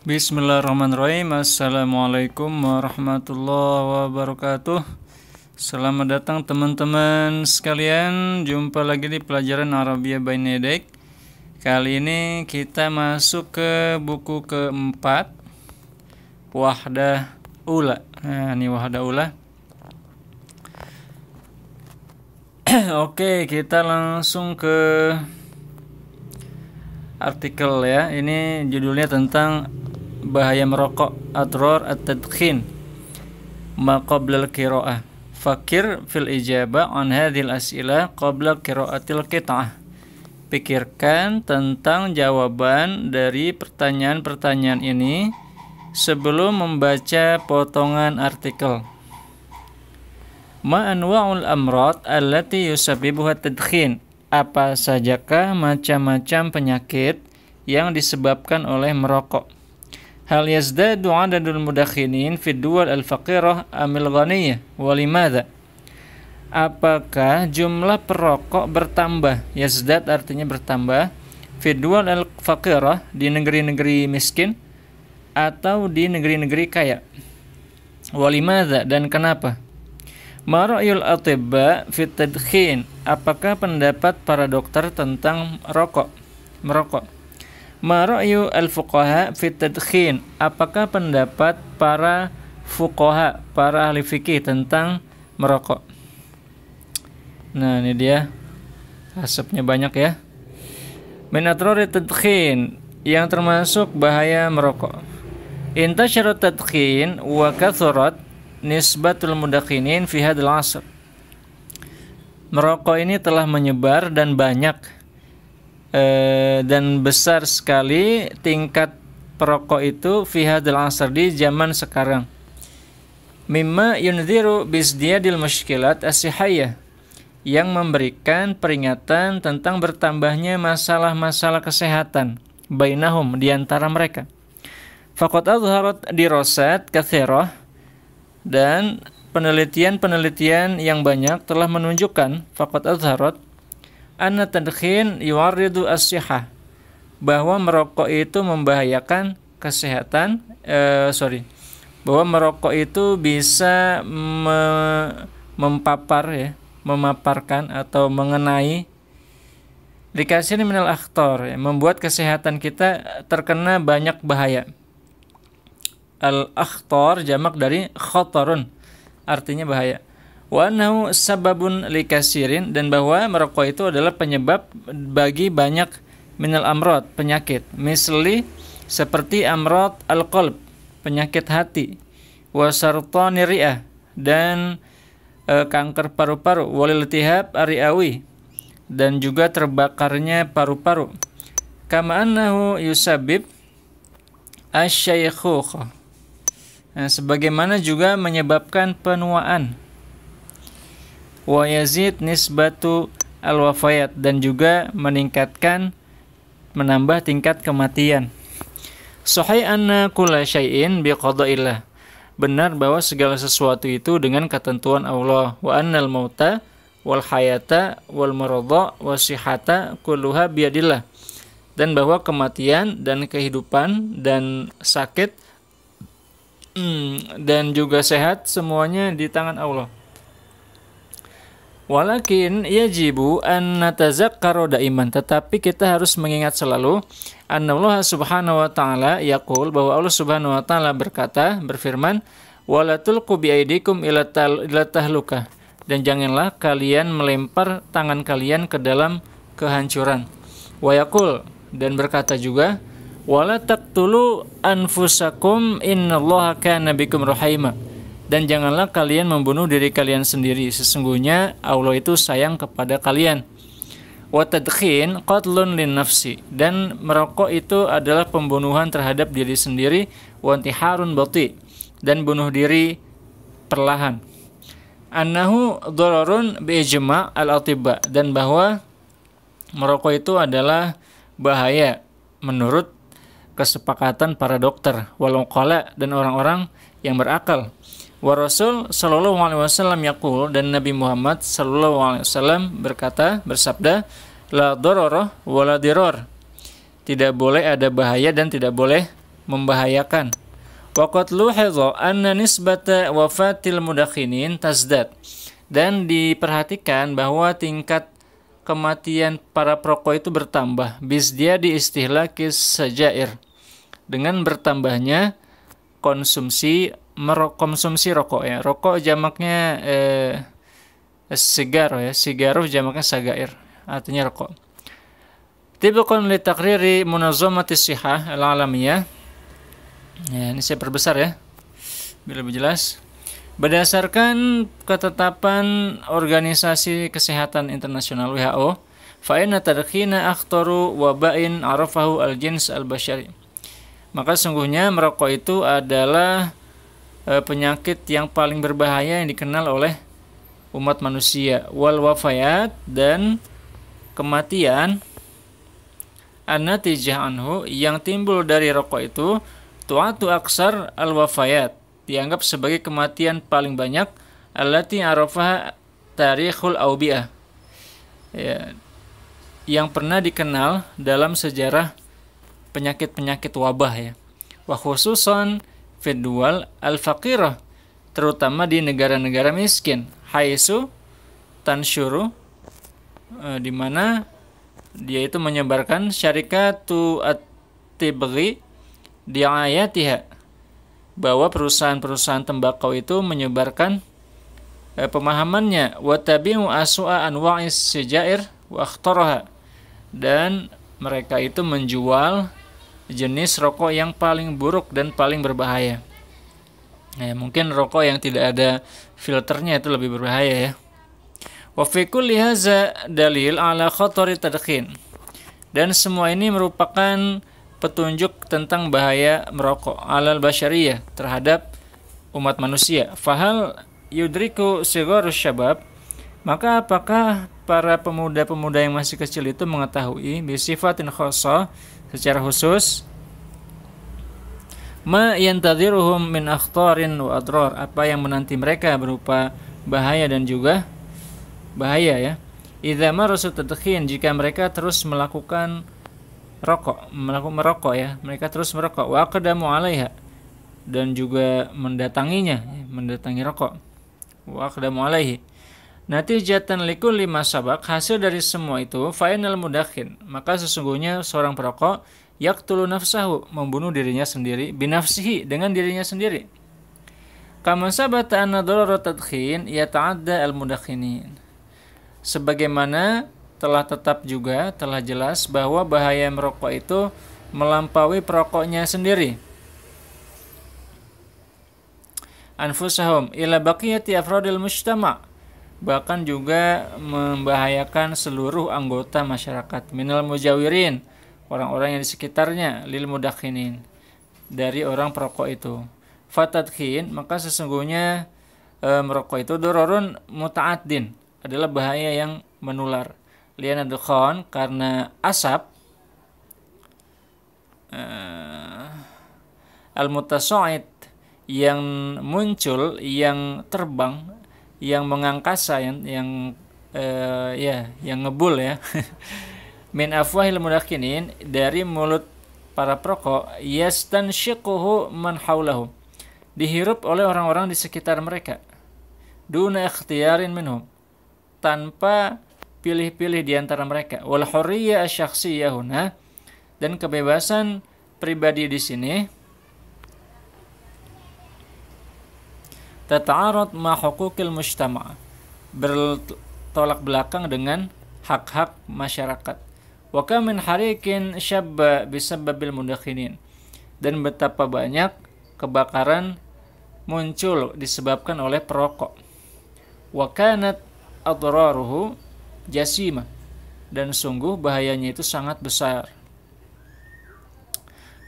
Bismillahirrahmanirrahim Assalamualaikum warahmatullahi wabarakatuh Selamat datang teman-teman sekalian Jumpa lagi di pelajaran Arabia by Nedek Kali ini kita masuk ke buku keempat Wahda Ula Nah ini Wahda Ula Oke kita langsung ke artikel ya. Ini judulnya tentang bahaya merokok adrar at-tadkhin ma al-qiraah. Fakir fil ijabah on hadhil as'ilah qabla qiraatil qit'ah. Pikirkan tentang jawaban dari pertanyaan-pertanyaan ini sebelum membaca potongan artikel. Ma anwa'ul amrad allati yusabbibuha tadkhin? apa sajakah macam-macam penyakit yang disebabkan oleh merokok? Hal yazdadu adadul mudakhinin fi dual al-faqirah amil ghaniyah walimadha? Apakah jumlah perokok bertambah? Yazdad artinya bertambah fi dual al-faqirah di negeri-negeri miskin atau di negeri-negeri kaya? Walimadha dan kenapa? Marayul atibba fit tadkhin. Apakah pendapat para dokter tentang rokok? Merokok. Marayu al fuqaha fit tadkhin. Apakah pendapat para fuqaha, para ahli fikih tentang merokok? Nah, ini dia. Asapnya banyak ya. Minatrori tadkhin yang termasuk bahaya merokok. Intasyarat tadkhin wa kathurat nisbatul mudakinin fi hadzal asr. Merokok ini telah menyebar dan banyak e, dan besar sekali tingkat perokok itu fi hadzal asr di zaman sekarang. Mimma yunziru bisdiyadil muskilat asihaya yang memberikan peringatan tentang bertambahnya masalah-masalah kesehatan bainahum di antara mereka. al azharat dirosat kathirah dan penelitian-penelitian yang banyak telah menunjukkan fakat azharat anna tadkhin yuwaridu as bahwa merokok itu membahayakan kesehatan eh, sorry bahwa merokok itu bisa me mempapar ya memaparkan atau mengenai dikasih minal aktor ya, membuat kesehatan kita terkena banyak bahaya Al-akhtar jamak dari khatarun artinya bahaya. Wa annahu sababun likasirin dan bahwa merokok itu adalah penyebab bagi banyak minal amrod penyakit. Misli seperti amrod al-qalb penyakit hati. Wa sartaniriah dan e, kanker paru-paru walil tihab ariawi dan juga terbakarnya paru-paru. Kama annahu yusabib asyaykhukh Nah, sebagaimana juga menyebabkan penuaan. Wa yazid nisbatu al-wafayat dan juga meningkatkan menambah tingkat kematian. Sahih anna kulla syai'in qada'illah Benar bahwa segala sesuatu itu dengan ketentuan Allah. Wa annal mauta wal hayata wal maradha wasihata kulluha biadillah. Dan bahwa kematian dan kehidupan dan sakit Hmm, dan juga sehat semuanya di tangan Allah. Walakin yajibu an natazakkaru daiman tetapi kita harus mengingat selalu Allah Subhanahu wa taala yaqul bahwa Allah Subhanahu wa taala berkata berfirman walatul tulqu aidikum ila tahluka dan janganlah kalian melempar tangan kalian ke dalam kehancuran. Wayakul dan berkata juga wala anfusakum innallaha kana bikum rahima dan janganlah kalian membunuh diri kalian sendiri sesungguhnya Allah itu sayang kepada kalian wa tadkhin qatlun dan merokok itu adalah pembunuhan terhadap diri sendiri wa intiharun bati dan bunuh diri perlahan annahu al dan bahwa merokok itu adalah bahaya menurut kesepakatan para dokter, walau qala dan orang-orang yang berakal. Wa Rasul sallallahu alaihi wasallam yaqul dan Nabi Muhammad sallallahu alaihi wasallam berkata bersabda la dararah wa la dirar. Tidak boleh ada bahaya dan tidak boleh membahayakan. Wa qad luhidha anna nisbata wafatil mudakhinin tazdad. Dan diperhatikan bahwa tingkat kematian para perokok itu bertambah. Bis dia diistihlaki sejair dengan bertambahnya konsumsi konsumsi rokok ya. Rokok jamaknya eh, sigar ya. sigaruh jamaknya sagair, artinya rokok. Tibukun li takriri munazamati sihah al-alamiyah. Ya, ini saya perbesar ya. Biar lebih jelas. Berdasarkan ketetapan Organisasi Kesehatan Internasional WHO, fa'inna tadkhina akhtaru wabain arafahu al-jins al maka sungguhnya merokok itu adalah e, penyakit yang paling berbahaya yang dikenal oleh umat manusia. Wal wafayat dan kematian anatijah anhu yang timbul dari rokok itu tuatu aksar al wafayat dianggap sebagai kematian paling banyak alati arafah tarikhul aubiah ya, yang pernah dikenal dalam sejarah penyakit-penyakit wabah ya. Wa khususan fidwal al-faqirah terutama di negara-negara miskin. Haisu tansyuru e, di mana dia itu menyebarkan syarikatu at-tibghi ayatiha bahwa perusahaan-perusahaan tembakau itu menyebarkan e, pemahamannya wa tabi'u asu'a anwa'is sijair wa dan mereka itu menjual jenis rokok yang paling buruk dan paling berbahaya. Ya, mungkin rokok yang tidak ada filternya itu lebih berbahaya ya. Wa fi kulli dalil ala khatari tadkhin. Dan semua ini merupakan petunjuk tentang bahaya merokok alal basyariyah terhadap umat manusia. Fahal yudriku sigharus syabab maka apakah para pemuda-pemuda yang masih kecil itu mengetahui bisifatin khosoh secara khusus ma yantadhiruhum min akhtarin wa adrar apa yang menanti mereka berupa bahaya dan juga bahaya ya idza marasu tadkhin jika mereka terus melakukan rokok melakukan merokok ya mereka terus merokok wa qadamu alaiha dan juga mendatanginya mendatangi rokok wa qadamu alaihi Natijatan liku lima sabak, hasil dari semua itu, final mudakin Maka sesungguhnya seorang perokok, yaktulu nafsahu, membunuh dirinya sendiri, binafsihi, dengan dirinya sendiri. Kama sabata anna darara tadkhin, yata'adda al-mudakhinin. Sebagaimana telah tetap juga, telah jelas bahwa bahaya merokok itu melampaui perokoknya sendiri. Anfusahum ila baqiyati afradil mujtama' bahkan juga membahayakan seluruh anggota masyarakat minal mujawirin orang-orang yang di sekitarnya lil mudakhinin dari orang perokok itu fatadkhin maka sesungguhnya e, merokok itu dororun mutaaddin adalah bahaya yang menular liana dukhon karena asap e, eh, al mutasoid yang muncul yang terbang yang mengangkasa yang yang uh, ya yang ngebul ya min afwahil mudakinin dari mulut para perokok yastansyiquhu man haulahu dihirup oleh orang-orang di sekitar mereka duna ikhtiyarin minhum tanpa pilih-pilih di antara mereka wal hurriyyah asyakhsiyahuna dan kebebasan pribadi di sini tata'arad ma hukukil mujtama bertolak belakang dengan hak-hak masyarakat wa kam min harikin syabba bisabbabil mudakhinin dan betapa banyak kebakaran muncul disebabkan oleh perokok wa kanat adraruhu jasima dan sungguh bahayanya itu sangat besar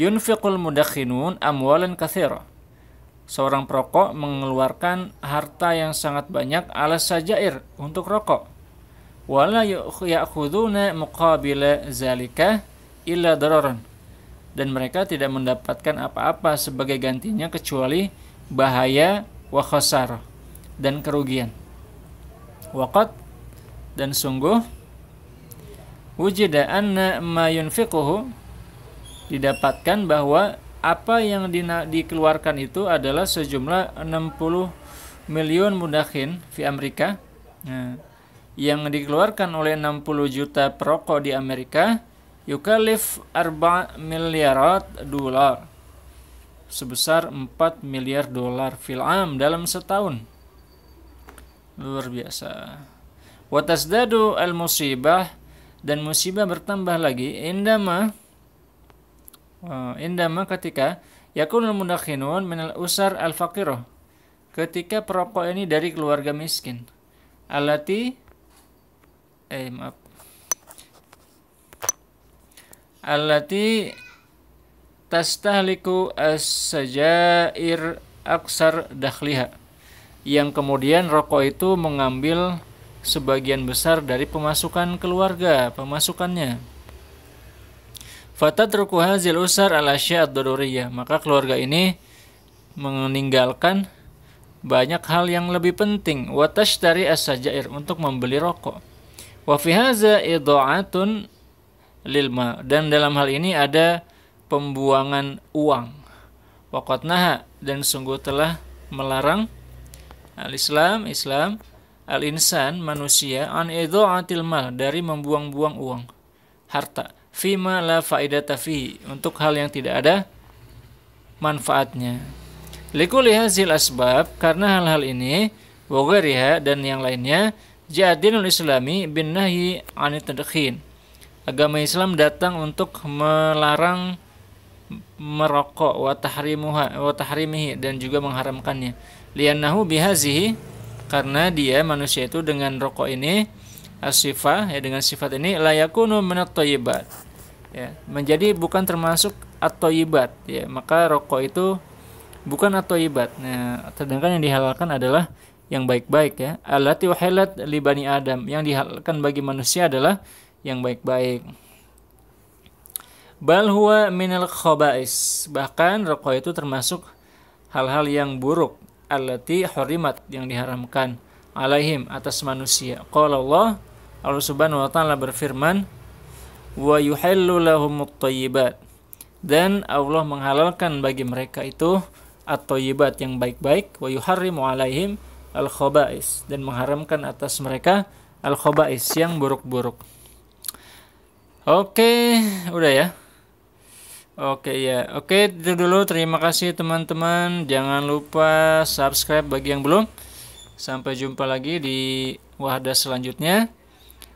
yunfiqul mudakhinun amwalan kathira seorang perokok mengeluarkan harta yang sangat banyak alas sajair untuk rokok. Wala ya'khuduna muqabila zalika illa dararan. Dan mereka tidak mendapatkan apa-apa sebagai gantinya kecuali bahaya wa khasar dan kerugian. Waqat dan sungguh wujida anna ma yunfiquhu didapatkan bahwa apa yang di, dikeluarkan itu adalah sejumlah 60 miliun mudahin di Amerika nah, yang dikeluarkan oleh 60 juta perokok di Amerika yukalif 4 miliar dolar sebesar 4 miliar dolar filam dalam setahun luar biasa watasdadu al musibah dan musibah bertambah lagi indama Eh, indama ketika yakunul mudakhinun minal usar al faqirah ketika perokok ini dari keluarga miskin alati eh maaf alati tastahliku as-sajair aksar dakhliha yang kemudian rokok itu mengambil sebagian besar dari pemasukan keluarga pemasukannya Fatadruku hazil usar ala maka keluarga ini meninggalkan banyak hal yang lebih penting watash dari asajair untuk membeli rokok. wafihaza ido'atun lilma dan dalam hal ini ada pembuangan uang. Waqatnaha dan sungguh telah melarang al-Islam Islam al-insan manusia an idha'atil mal dari membuang-buang uang harta fima la faidata fihi untuk hal yang tidak ada manfaatnya. Likuli hasil asbab karena hal-hal ini wogariha dan yang lainnya jadinul islami bin nahi anit Agama Islam datang untuk melarang merokok wa tahrimuha dan juga mengharamkannya. Liannahu bihazihi karena dia manusia itu dengan rokok ini asifah ya dengan sifat ini layakunu menatoyibat ya menjadi bukan termasuk atoyibat ya maka rokok itu bukan atoyibat nah sedangkan yang dihalalkan adalah yang baik-baik ya alati wahilat libani adam yang dihalalkan bagi manusia adalah yang baik-baik bal huwa minal khobais bahkan rokok itu termasuk hal-hal yang buruk alati horimat yang diharamkan alaihim atas manusia kalau Allah Allah Subhanahu wa taala berfirman wa yuhillu lahum thayyibat dan Allah menghalalkan bagi mereka itu at-thayyibat yang baik-baik wa yuharrimu alaihim al-khaba'is dan mengharamkan atas mereka al-khaba'is yang buruk-buruk. Oke, udah ya. Oke ya, oke itu dulu. Terima kasih teman-teman. Jangan lupa subscribe bagi yang belum. Sampai jumpa lagi di wadah selanjutnya.